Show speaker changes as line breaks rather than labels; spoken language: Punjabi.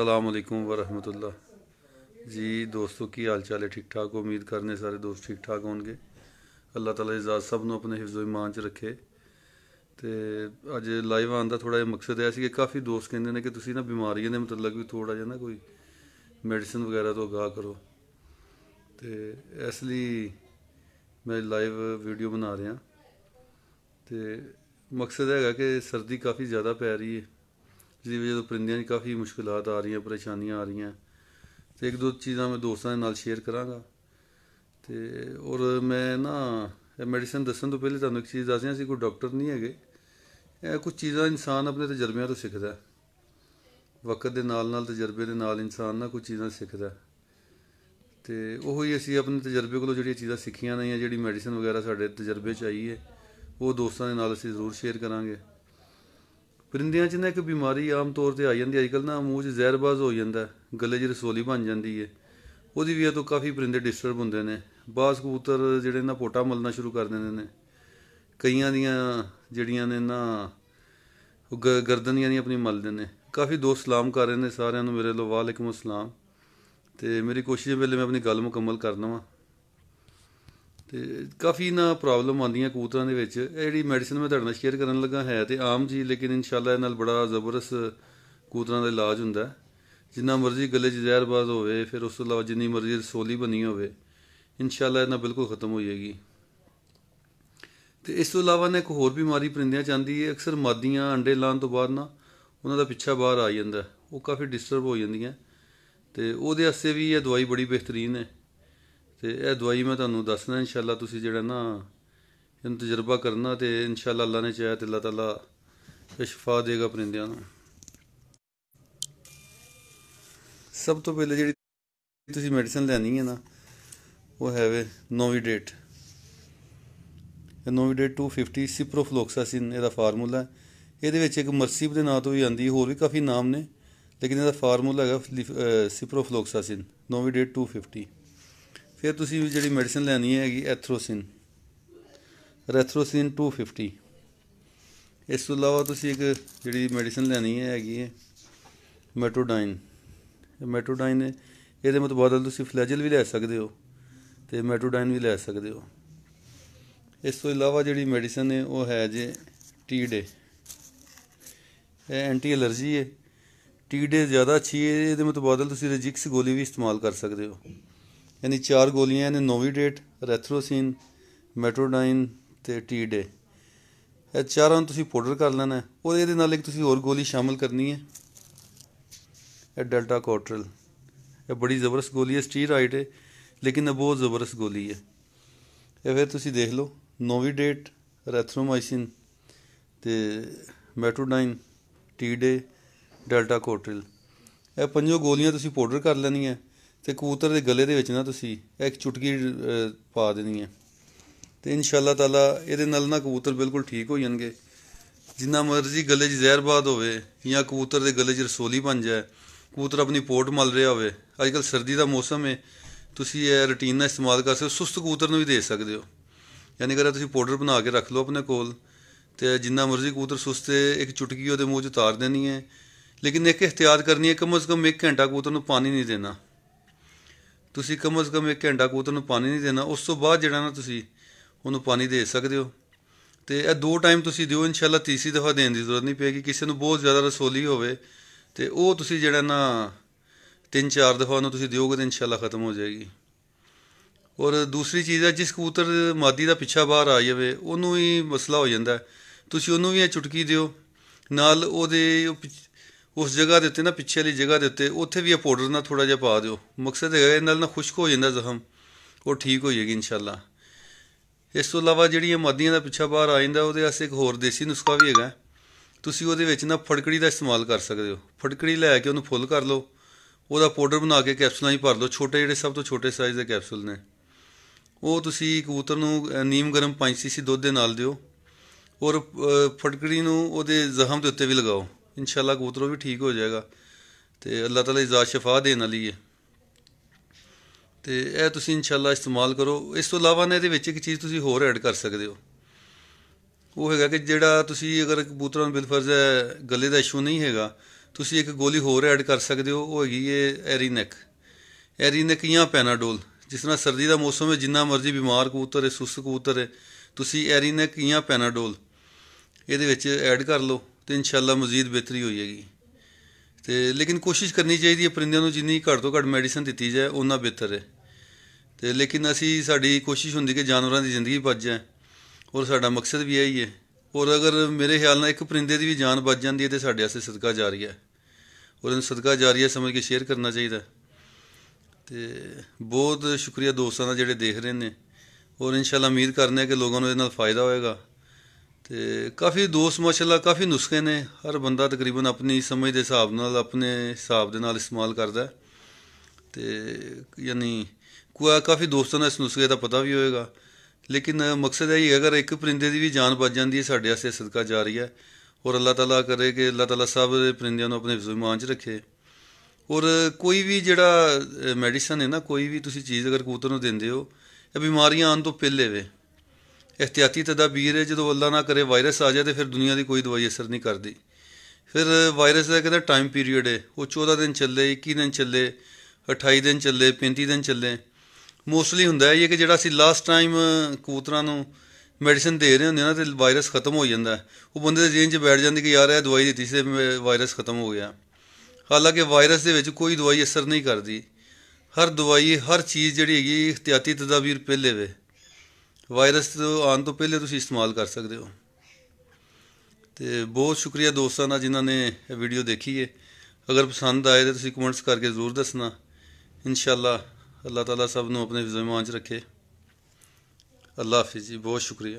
अस्सलाम वालेकुम वरहमतुल्ला ਜੀ ਦੋਸਤੋ ਕੀ ਹਾਲ ਚਾਲ ਹੈ ਠੀਕ ਠਾਕ ਉਮੀਦ ਕਰਨੇ ਸਾਰੇ ਦੋਸਤ ਠੀਕ ਠਾਕ ਹੋਣਗੇ ਅੱਲਾਹ ਤਾਲਾ ਇਜ਼ਾਤ ਸਭ ਨੂੰ ਆਪਣੇ ਹਿਫਜ਼ ਇਮਾਨ 'ਚ ਰੱਖੇ ਤੇ ਅੱਜ ਲਾਈਵ ਆਉਣ ਦਾ ਥੋੜਾ ਜਿਹਾ ਮਕਸਦ ਹੈ ਸੀ ਕਿ ਕਾਫੀ ਦੋਸਤ ਕਹਿੰਦੇ ਨੇ ਕਿ ਤੁਸੀਂ ਨਾ ਬਿਮਾਰੀਆਂ ਦੇ ਮਤਲਬ ਵੀ ਥੋੜਾ ਜਿਹਾ ਨਾ ਕੋਈ ਮੈਡੀਸਨ ਵਗੈਰਾ ਤੋਂ ਗਾ ਕਰੋ ਤੇ ਇਸ ਲਈ ਮੈਂ ਲਾਈਵ ਵੀਡੀਓ ਬਣਾ ਰਿਹਾ ਤੇ ਮਕਸਦ ਹੈਗਾ ਕਿ ਸਰਦੀ ਕਾਫੀ ਜ਼ਿਆਦਾ ਪੈ ਰਹੀ ਹੈ ਜਿਹਦੀ ਵਜ੍ਹਾ ਤੋਂ ਪਰਿੰਦਿਆਂ ਦੀ ਕਾਫੀ ਮੁਸ਼ਕਲਾਂ ਆ ਰਹੀਆਂ ਪਰੇਸ਼ਾਨੀਆਂ ਆ ਰਹੀਆਂ ਤੇ ਇੱਕ ਦੋ ਚੀਜ਼ਾਂ ਮੈਂ ਦੋਸਤਾਂ ਦੇ ਨਾਲ ਸ਼ੇਅਰ ਕਰਾਂਗਾ ਤੇ ਔਰ ਮੈਂ ਨਾ ਇਹ ਮੈਡੀਸਨ ਦੱਸਣ ਤੋਂ ਪਹਿਲੇ ਤੁਹਾਨੂੰ ਇੱਕ ਚੀਜ਼ ਦੱਸਿਆ ਸੀ ਕੋਈ ਡਾਕਟਰ ਨਹੀਂ ਹੈਗੇ ਇਹ ਕੁਝ ਚੀਜ਼ਾਂ ਇਨਸਾਨ ਆਪਣੇ ਤਜਰਬਿਆਂ ਤੋਂ ਸਿੱਖਦਾ ਵਕਤ ਦੇ ਨਾਲ ਨਾਲ ਤਜਰਬੇ ਦੇ ਨਾਲ ਇਨਸਾਨ ਨਾ ਕੁਝ ਚੀਜ਼ਾਂ ਸਿੱਖਦਾ ਤੇ ਉਹ ਹੀ ਅਸੀਂ ਆਪਣੇ ਤਜਰਬੇ ਕੋਲੋਂ ਜਿਹੜੀਆਂ ਚੀਜ਼ਾਂ ਸਿੱਖੀਆਂ ਨੇ ਜਾਂ ਜਿਹੜੀ ਮੈਡੀਸਨ ਵਗੈਰਾ ਸਾਡੇ ਤਜਰਬੇ ਚ ਆਈ ਹੈ ਉਹ ਦੋਸਤਾਂ ਦੇ ਨਾਲ ਅਸੀਂ ਜ਼ਰੂਰ ਸ਼ੇਅਰ ਕਰਾਂਗੇ ਪਰਿੰਦਿਆਂ 'ਚ ਨਾ ਇੱਕ ਬਿਮਾਰੀ ਆਮ ਤੌਰ ਤੇ ਆ ਜਾਂਦੀ ਹੈ ਅੱਜਕੱਲ ਨਾ ਮੂੰਹ 'ਚ ਜ਼ਹਿਰਬਾਜ਼ ਹੋ ਜਾਂਦਾ ਗੱਲੇ 'ਚ ਰਸੋਲੀ ਬਣ ਜਾਂਦੀ ਹੈ ਉਹਦੀ ਵੀ ਇਹ ਤੋਂ ਕਾਫੀ ਪਰਿੰਦੇ ਡਿਸਟਰਬ ਹੁੰਦੇ ਨੇ ਬਾਸ ਕਬੂਤਰ ਜਿਹੜੇ ਨਾ ਪੋਟਾ ਮਲਣਾ ਸ਼ੁਰੂ ਕਰ ਦਿੰਦੇ ਨੇ ਕਈਆਂ ਦੀਆਂ ਜਿਹੜੀਆਂ ਨੇ ਨਾ ਗਰਦਨੀਆਂ ਨਹੀਂ ਆਪਣੀ ਮਲਦੇ ਨੇ ਕਾਫੀ ਦੋਸਤ ਸਲਾਮ ਕਰ ਰਹੇ ਨੇ ਸਾਰਿਆਂ ਨੂੰ ਮੇਰੇ ਲੋ ਵਾਲੇਕਮ ਅਸਲਾਮ ਤੇ ਮੇਰੀ ਕੋਸ਼ਿਸ਼ ਹੈ ਵੇਲੇ ਮੈਂ ਆਪਣੀ ਗੱਲ ਮੁਕੰਮਲ ਕਰਨਾ ਵਾ ਤੇ ਕਾਫੀ ਨਾ ਪ੍ਰੋਬਲਮ ਆਉਂਦੀਆਂ ਕਬੂਤਰਾਂ ਦੇ ਵਿੱਚ ਇਹ ਜਿਹੜੀ ਮੈਡੀਸਿਨ ਮੈਂ ਤੁਹਾਡੇ ਨਾਲ ਸ਼ੇਅਰ ਕਰਨ ਲੱਗਾ ਹੈ ਤੇ ਆਮ ਜੀ ਲੇਕਿਨ ਇਨਸ਼ਾਅੱਲਾ ਇਹ ਨਾਲ ਬੜਾ ਜ਼ਬਰਦਸਤ ਕਬੂਤਰਾਂ ਦਾ ਇਲਾਜ ਹੁੰਦਾ ਜਿੰਨਾ ਮਰਜ਼ੀ ਗਲੇ 'ਚ ਜ਼ਹਿਰਬਾਜ਼ ਹੋਵੇ ਫਿਰ ਉਸ ਤੋਂ ਇਲਾਵਾ ਜਿੰਨੀ ਮਰਜ਼ੀ ਰਸੋਲੀ ਬਣੀ ਹੋਵੇ ਇਨਸ਼ਾਅੱਲਾ ਇਹ ਨਾ ਬਿਲਕੁਲ ਖਤਮ ਹੋ ਜਾਏਗੀ ਤੇ ਇਸ ਤੋਂ ਇਲਾਵਾ ਨੇ ਇੱਕ ਹੋਰ ਬਿਮਾਰੀ ਪਰਿੰਦਿਆਂ ਚਾਂਦੀ ਹੈ ਅਕਸਰ ਮਾਦੀਆਂ ਅੰਡੇ ਲਾਣ ਤੋਂ ਬਾਅਦ ਨਾ ਉਹਨਾਂ ਦਾ ਪਿੱਛਾ ਬਾਹਰ ਆ ਜਾਂਦਾ ਉਹ ਕਾਫੀ ਡਿਸਟਰਬ ਹੋ ਜਾਂਦੀਆਂ ਤੇ ਉਹਦੇ ਅਸੇ ਵੀ ਇਹ ਦਵਾਈ ਬੜੀ ਬਿਹਤਰੀਨ ਹੈ ਤੇ ਇਹ ਦਵਾਈ ਮੈਂ ਤੁਹਾਨੂੰ ਦੱਸਣਾ ਇਨਸ਼ਾਅੱਲਾ ਤੁਸੀਂ ਜਿਹੜਾ ਨਾ ਇਹਨੂੰ ਤਜਰਬਾ ਕਰਨਾ ਤੇ ਇਨਸ਼ਾਅੱਲਾ ਅੱਲਾ ਨੇ ਚਾਹਿਆ ਤੇ ਅੱਲਾ ਤਾਲਾ ਸ਼ਿਫਾ ਦੇਗਾ ਪਰਿੰਦਿਆਂ ਨੂੰ ਸਭ ਤੋਂ ਪਹਿਲੇ ਜਿਹੜੀ ਤੁਸੀਂ ਮੈਡੀਸਨ ਲੈਣੀ ਹੈ ਨਾ ਉਹ ਹੈ ਵੇ ਨੋਵੀਡੇਟ ਇਹ ਨੋਵੀਡੇਟ 250 ਸਿਪਰੋਫਲੋਕਸਾਸਿਨ ਇਹਦਾ ਫਾਰਮੂਲਾ ਇਹਦੇ ਵਿੱਚ ਇੱਕ ਮਰਸੀਬ ਦੇ ਨਾਂ ਤੋਂ ਵੀ ਆਂਦੀ ਹੋਰ ਵੀ ਕਾਫੀ ਨਾਮ ਨੇ ਲੇਕਿਨ ਇਹਦਾ ਫਾਰਮੂਲਾ ਹੈਗਾ ਸਿਪਰੋਫਲੋਕਸਾਸਿਨ ਨੋਵੀਡੇਟ 250 ਫਿਰ ਤੁਸੀਂ ਜਿਹੜੀ ਮੈਡੀਸਿਨ ਲੈਣੀ ਹੈਗੀ ਐਥਰੋਸਿਨ ਰੈਥਰੋਸਿਨ 250 ਇਸ ਤੋਂ ਇਲਾਵਾ ਤੁਸੀਂ ਇੱਕ ਜਿਹੜੀ ਮੈਡੀਸਿਨ ਲੈਣੀ ਹੈ ਹੈਗੀ ਹੈ ਮੈਟੋਡਾਈਨ ਮੈਟੋਡਾਈਨ ਇਹਦੇ ਬਦਲ ਤੁਸੀਂ ਫਲੇਜਲ ਵੀ ਲੈ ਸਕਦੇ ਹੋ ਤੇ ਮੈਟੋਡਾਈਨ ਵੀ ਲੈ ਸਕਦੇ ਹੋ ਇਸ ਤੋਂ ਇਲਾਵਾ ਜਿਹੜੀ ਮੈਡੀਸਿਨ ਹੈ ਉਹ ਹੈ ਜੇ ਟੀਡੇ ਇਹ ਐਂਟੀ ਅਲਰਜੀ ਹੈ ਟੀਡੇ ਜ਼ਿਆਦਾ ਅੱਛੀ ਹੈ ਇਹਦੇ ਬਦਲ ਤੁਸੀਂ ਰਜਿਕਸ ਗੋਲੀ ਵੀ ਇਸਤੇਮਾਲ ਕਰ ਸਕਦੇ ਹੋ ਯਾਨੀ ਚਾਰ ਗੋਲੀਆਂ ਨੇ ਨੋਵੀਡੇਟ ਰੈਥਰੋਸਿਨ ਮੈਟਰੋਡਾਈਨ ਤੇ ਟੀਡੇ ਇਹ ਚਾਰਾਂ ਨੂੰ ਤੁਸੀਂ ਪਾਊਡਰ ਕਰ ਲੈਣਾ ਹੈ ਔਰ ਇਹਦੇ ਨਾਲ ਇੱਕ ਤੁਸੀਂ ਹੋਰ ਗੋਲੀ ਸ਼ਾਮਲ ਕਰਨੀ ਹੈ ਇਹ ਡੈਲਟਾ ਕੋਟਰਲ ਇਹ ਬੜੀ ਜ਼ਬਰਦਸਤ ਗੋਲੀ ਹੈ ਸਟੀਰਾਇਡ ਹੈ ਲੇਕਿਨ ਇਹ ਬਹੁਤ ਜ਼ਬਰਦਸਤ ਗੋਲੀ ਹੈ ਇਹ ਫਿਰ ਤੁਸੀਂ ਦੇਖ ਲਓ ਨੋਵੀਡੇਟ ਰੈਥਰੋਮਾਈਸਿਨ ਤੇ ਮੈਟਰੋਡਾਈਨ ਟੀਡੇ ਡੈਲਟਾ ਕੋਟਰਲ ਇਹ ਪੰਜੋ ਗੋਲੀਆਂ ਤੁਸੀਂ ਪਾਊਡਰ ਕਰ ਲੈਣੀਆਂ ਤੇ ਕਬੂਤਰ ਦੇ ਗਲੇ ਦੇ ਵਿੱਚ ਨਾ ਤੁਸੀਂ ਇੱਕ ਚੁਟਕੀ ਪਾ ਦੇਣੀ ਹੈ ਤੇ ਇਨਸ਼ਾਅੱਲਾ ਤਾਲਾ ਇਹਦੇ ਨਾਲ ਨਾ ਕਬੂਤਰ ਬਿਲਕੁਲ ਠੀਕ ਹੋ ਜਾਣਗੇ ਜਿੰਨਾ ਮਰਜ਼ੀ ਗਲੇ 'ਚ ਜ਼ਹਿਰ ਬਾਦ ਹੋਵੇ ਜਾਂ ਕਬੂਤਰ ਦੇ ਗਲੇ 'ਚ ਰਸੋਲੀ ਬਣ ਜਾਏ ਕਬੂਤਰ ਆਪਣੀ ਪੋਟ ਮਲ ਰਿਹਾ ਹੋਵੇ ਅੱਜਕੱਲ ਸਰਦੀ ਦਾ ਮੌਸਮ ਹੈ ਤੁਸੀਂ ਇਹ ਰੁਟੀਨ ਨਾਲ ਇਸਤੇਮਾਲ ਕਰ ਸਕਦੇ ਸੁਸਤ ਕਬੂਤਰ ਨੂੰ ਵੀ ਦੇ ਸਕਦੇ ਹੋ ਯਾਨੀ ਕਿ ਤੁਸੀਂ ਪਾਊਡਰ ਬਣਾ ਕੇ ਰੱਖ ਲਓ ਆਪਣੇ ਕੋਲ ਤੇ ਜਿੰਨਾ ਮਰਜ਼ੀ ਕਬੂਤਰ ਸੁਸਤੇ ਇੱਕ ਚੁਟਕੀ ਉਹਦੇ ਮੂੰਹ 'ਚ ਉਤਾਰ ਦੇਣੀ ਹੈ ਲੇਕਿਨ ਇੱਕ ਇhtiyat ਕਰਨੀ ਹੈ ਕਮ ਸੇ ਕਮ 1 ਘੰਟਾ ਕਬੂਤਰ ਨੂੰ ਪਾਣੀ ਨਹੀਂ ਦੇਣਾ ਤੁਸੀਂ ਕਮ ਸੇ ਕਮ ਇੱਕ ਘੰਟਾ ਕਬੂਤਰ ਨੂੰ ਪਾਣੀ ਨਹੀਂ ਦੇਣਾ ਉਸ ਤੋਂ ਬਾਅਦ ਜਿਹੜਾ ਨਾ ਤੁਸੀਂ ਉਹਨੂੰ ਪਾਣੀ ਦੇ ਸਕਦੇ ਹੋ ਤੇ ਇਹ ਦੋ ਟਾਈਮ ਤੁਸੀਂ ਦਿਓ ਇਨਸ਼ਾਅੱਲਾ ਤੀਸਰੀ ਦਫਾ ਦੇਣ ਦੀ ਜ਼ਰੂਰਤ ਨਹੀਂ ਪਏਗੀ ਕਿਸੇ ਨੂੰ ਬਹੁਤ ਜ਼ਿਆਦਾ ਰਸੋਲੀ ਹੋਵੇ ਤੇ ਉਹ ਤੁਸੀਂ ਜਿਹੜਾ ਨਾ ਤਿੰਨ ਚਾਰ ਦਫਾ ਉਹਨੂੰ ਤੁਸੀਂ ਦਿਓਗੇ ਤਾਂ ਇਨਸ਼ਾਅੱਲਾ ਖਤਮ ਹੋ ਜਾਏਗੀ ਔਰ ਦੂਸਰੀ ਚੀਜ਼ ਹੈ ਜਿਸ ਕਬੂਤਰ ਮਾਦੀ ਦਾ ਪਿੱਛਾ ਬਾਹਰ ਆ ਜਾਵੇ ਉਹਨੂੰ ਹੀ ਮਸਲਾ ਹੋ ਜਾਂਦਾ ਤੁਸੀਂ ਉਹਨੂੰ ਵੀ ਇਹ ਚੁਟਕੀ ਦਿਓ ਨਾਲ ਉਹਦੇ ਉਸ ਜਗ੍ਹਾ ਦੇ ਉੱਤੇ ਨਾ ਪਿੱਛੇ ਵਾਲੀ ਜਗ੍ਹਾ ਦੇ ਉੱਤੇ ਉੱਥੇ ਵੀ ਇਹ ਪਾਊਡਰ ਨਾਲ ਥੋੜਾ ਜਿਹਾ ਪਾ ਦਿਓ ਮਕਸਦ ਇਹ ਇਹ ਨਾਲ ਨਾ ਖੁਸ਼ਕ ਹੋ ਜਾਂਦਾ ਜ਼ਖਮ ਉਹ ਠੀਕ ਹੋ ਜਾਏਗੀ ਇਨਸ਼ਾਅੱਲਾ ਇਸ ਤੋਂ ਇਲਾਵਾ ਜਿਹੜੀਆਂ ਮਾਦੀਆਂ ਦਾ ਪਿੱਛਾ ਬਾਹਰ ਆ ਜਾਂਦਾ ਉਹਦੇ ਵਾਸਤੇ ਇੱਕ ਹੋਰ ਦੇਸੀ ਨੁਸਖਾ ਵੀ ਹੈਗਾ ਤੁਸੀਂ ਉਹਦੇ ਵਿੱਚ ਨਾ ਫੜਕੜੀ ਦਾ ਇਸਤੇਮਾਲ ਕਰ ਸਕਦੇ ਹੋ ਫੜਕੜੀ ਲੈ ਕੇ ਉਹਨੂੰ ਫੁੱਲ ਕਰ ਲਓ ਉਹਦਾ ਪਾਊਡਰ ਬਣਾ ਕੇ ਕੈਪਸੂਲਾਂ 'ਚ ਭਰ ਲਓ ਛੋਟੇ ਜਿਹੜੇ ਸਭ ਤੋਂ ਛੋਟੇ ਸਾਈਜ਼ ਦੇ ਕੈਪਸੂਲ ਨੇ ਉਹ ਤੁਸੀਂ ਕਬੂਤਰ ਨੂੰ ਨੀਮ ਗਰਮ 5 ਸੀਸੀ ਦੁੱਧ ਦੇ ਨਾਲ ਦਿਓ ਔਰ ਫਟਕੜੀ ਨੂੰ ਉਹਦੇ ਜ਼ਖਮ ਦੇ ਉੱਤੇ ਵੀ ਲਗਾਓ ਇਨਸ਼ਾਅੱਲਾ ਕਬੂਤਰ ਵੀ ਠੀਕ ਹੋ ਜਾਏਗਾ ਤੇ ਅੱਲਾਹ ਤਾਲਾ ਇਜ਼ਾਤ ਸ਼ਫਾ ਦੇਣ ਵਾਲੀ ਹੈ ਤੇ ਇਹ ਤੁਸੀਂ ਇਨਸ਼ਾਅੱਲਾ ਇਸਤੇਮਾਲ ਕਰੋ ਇਸ ਤੋਂ ਇਲਾਵਾ ਨੇ ਇਹਦੇ ਵਿੱਚ ਇੱਕ ਚੀਜ਼ ਤੁਸੀਂ ਹੋਰ ਐਡ ਕਰ ਸਕਦੇ ਹੋ ਉਹ ਹੈਗਾ ਕਿ ਜਿਹੜਾ ਤੁਸੀਂ ਅਗਰ ਕਬੂਤਰਾਂ ਨੂੰ ਬਿਲਫਰਜ਼ ਗੱਲੇ ਦਾ ਇਸ਼ੂ ਨਹੀਂ ਹੈਗਾ ਤੁਸੀਂ ਇੱਕ ਗੋਲੀ ਹੋਰ ਐਡ ਕਰ ਸਕਦੇ ਹੋ ਉਹ ਹੈਗੀ ਇਹ ਐਰੀਨੈਕ ਐਰੀਨੈਕ ਜਾਂ ਪੈਨਾਡੋਲ ਜਿਸ ਤਰ੍ਹਾਂ ਸਰਦੀ ਦਾ ਮੌਸਮ ਹੈ ਜਿੰਨਾ ਮਰਜ਼ੀ ਬਿਮਾਰ ਕਬੂਤਰ ਹੈ ਸੁਸਤ ਕਬੂਤਰ ਹੈ ਤੁਸੀਂ ਐਰੀਨੈਕ ਜਾਂ ਪੈਨਾਡੋਲ ਇਹਦੇ ਵਿੱਚ ਐਡ ਕਰ ਲਓ ਤੇ ਇਨਸ਼ਾਅੱਲਾ ਮਜ਼ੀਦ ਬਿਹਤਰੀ ਹੋਏਗੀ ਤੇ ਲੇਕਿਨ ਕੋਸ਼ਿਸ਼ ਕਰਨੀ ਚਾਹੀਦੀ ਹੈ ਪਰਿੰਦਿਆਂ ਨੂੰ ਜਿੰਨੀ ਘੱਟ ਤੋਂ ਘੱਟ ਮੈਡੀਸਨ ਦਿੱਤੀ ਜਾਏ ਉਹਨਾਂ ਬਿਹਤਰ ਹੈ ਤੇ ਲੇਕਿਨ ਅਸੀਂ ਸਾਡੀ ਕੋਸ਼ਿਸ਼ ਹੁੰਦੀ ਕਿ ਜਾਨਵਰਾਂ ਦੀ ਜ਼ਿੰਦਗੀ ਬਚ ਜਾਏ ਔਰ ਸਾਡਾ ਮਕਸਦ ਵੀ ਇਹੀ ਹੈ ਔਰ ਅਗਰ ਮੇਰੇ ਖਿਆਲ ਨਾਲ ਇੱਕ ਪਰਿੰਦੇ ਦੀ ਵੀ ਜਾਨ ਬਚ ਜਾਂਦੀ ਹੈ ਤੇ ਸਾਡੇ ਵਾਸਤੇ ਸਦਕਾ ਜਾਰੀ ਹੈ ਔਰ ਇਹਨੂੰ ਸਦਕਾ ਜਾਰੀ ਹੈ ਸਮਝ ਕੇ ਸ਼ੇਅਰ ਕਰਨਾ ਚਾਹੀਦਾ ਤੇ ਬਹੁਤ ਸ਼ੁਕਰੀਆ ਦੋਸਤਾਂ ਦਾ ਜਿਹੜੇ ਦੇਖ ਰਹੇ ਨੇ ਔਰ ਇਨਸ਼ਾਅੱਲਾ ਉਮੀਦ ਕਰਨੇ ਆ ਕਿ ਲੋਕਾਂ ਨੂੰ ਇਹਦੇ ਨਾਲ ਫਾਇਦਾ ਹੋਏਗਾ ਤੇ ਕਾਫੀ ਦੋਸਤ ਮਾਸ਼ਾਅੱਲਾ ਕਾਫੀ ਨੁਸਖੇ ਨੇ ਹਰ ਬੰਦਾ ਤਕਰੀਬਨ ਆਪਣੀ ਸਮਝ ਦੇ ਹਿਸਾਬ ਨਾਲ ਆਪਣੇ ਹਿਸਾਬ ਦੇ ਨਾਲ ਇਸਤੇਮਾਲ ਕਰਦਾ ਤੇ ਯਾਨੀ ਕੋਈ ਕਾਫੀ ਦੋਸਤਾਂ ਨੂੰ ਇਸ ਨੁਸਖੇ ਦਾ ਪਤਾ ਵੀ ਹੋਏਗਾ ਲੇਕਿਨ ਮਕਸਦ ਇਹ ਹੈ ਅਗਰ ਇੱਕ ਪਰਿੰਦੇ ਦੀ ਵੀ ਜਾਨ ਬਚ ਜਾਂਦੀ ਹੈ ਸਾਡੇ ਆਸੇ ਸਦਕਾ ਜਾ ਰਹੀ ਹੈ ਔਰ ਅੱਲਾਹ ਤਾਲਾ ਕਰੇ ਕਿ ਅੱਲਾਹ ਤਾਲਾ ਸਭ ਦੇ ਪਰਿੰਦਿਆਂ ਨੂੰ ਆਪਣੇ ਜ਼ਿਮਾਨ 'ਚ ਰੱਖੇ ਔਰ ਕੋਈ ਵੀ ਜਿਹੜਾ ਮੈਡੀਸਨ ਹੈ ਨਾ ਕੋਈ ਵੀ ਤੁਸੀਂ ਚੀਜ਼ ਅਗਰ ਕਬੂਤਰ ਨੂੰ ਦਿੰਦੇ ਹੋ ਇਹ ਬਿਮਾਰੀਆਂ ਆਉਣ ਤੋਂ ਪਹਿਲੇ ਵੇ ਇhtiyਾਤੀ ਤਦਾਬੀਰ ਹੈ ਜਦੋਂ ਅੱਲਾ ਨਾ ਕਰੇ ਵਾਇਰਸ ਆ ਜਾਏ ਤੇ ਫਿਰ ਦੁਨੀਆ ਦੀ ਕੋਈ ਦਵਾਈ ਅਸਰ ਨਹੀਂ ਕਰਦੀ ਫਿਰ ਵਾਇਰਸ ਦਾ ਕਹਿੰਦਾ ਟਾਈਮ ਪੀਰੀਅਡ ਹੈ ਉਹ 14 ਦਿਨ ਚੱਲੇ 21 ਦਿਨ ਚੱਲੇ 28 ਦਿਨ ਚੱਲੇ 35 ਦਿਨ ਚੱਲੇ ਮੋਸਟਲੀ ਹੁੰਦਾ ਇਹ ਕਿ ਜਿਹੜਾ ਅਸੀਂ ਲਾਸਟ ਟਾਈਮ ਕਬੂਤਰਾਂ ਨੂੰ ਮੈਡੀਸਨ ਦੇ ਰਹੇ ਹੁੰਦੇ ਨਾ ਤੇ ਵਾਇਰਸ ਖਤਮ ਹੋ ਜਾਂਦਾ ਉਹ ਬੰਦੇ ਦੇ ਜੇਨ 'ਚ ਬੈਠ ਜਾਂਦੀ ਕਿ ਯਾਰ ਇਹ ਦਵਾਈ ਦਿੱਤੀ ਸੀ ਤੇ ਵਾਇਰਸ ਖਤਮ ਹੋ ਗਿਆ ਹਾਲਾਂਕਿ ਵਾਇਰਸ ਦੇ ਵਿੱਚ ਕੋਈ ਦਵਾਈ ਅਸਰ ਨਹੀਂ ਕਰਦੀ ਹਰ ਦਵਾਈ ਹਰ ਚੀਜ਼ ਜਿਹੜੀ ਹੈਗੀ ਇhtiyati ਤਦਾਬੀਰ ਪਹਿਲੇ ਵੇ ਵਾਇਰਸ ਤੋਂ ਆਉਣ ਤੋਂ ਪਹਿਲੇ ਤੁਸੀਂ ਇਸਤੇਮਾਲ ਕਰ ਸਕਦੇ ਹੋ ਤੇ ਬਹੁਤ ਸ਼ੁਕਰੀਆ ਦੋਸਤਾਂ ਦਾ ਜਿਨ੍ਹਾਂ ਨੇ ਇਹ ਵੀਡੀਓ ਦੇਖੀ ਹੈ ਅਗਰ ਪਸੰਦ ਆਏ ਤਾਂ ਤੁਸੀਂ ਕਮੈਂਟਸ ਕਰਕੇ ਜ਼ਰੂਰ ਦੱਸਣਾ ਇਨਸ਼ਾਅੱਲਾ ਅੱਲਾਹ ਤਾਲਾ ਸਭ ਨੂੰ ਆਪਣੇ ਜ਼ਮਾਨ 'ਚ ਰੱਖੇ ਅੱਲਾਹ ਹਾਫਿਜ਼ ਜੀ ਬਹੁਤ ਸ਼ੁਕਰੀਆ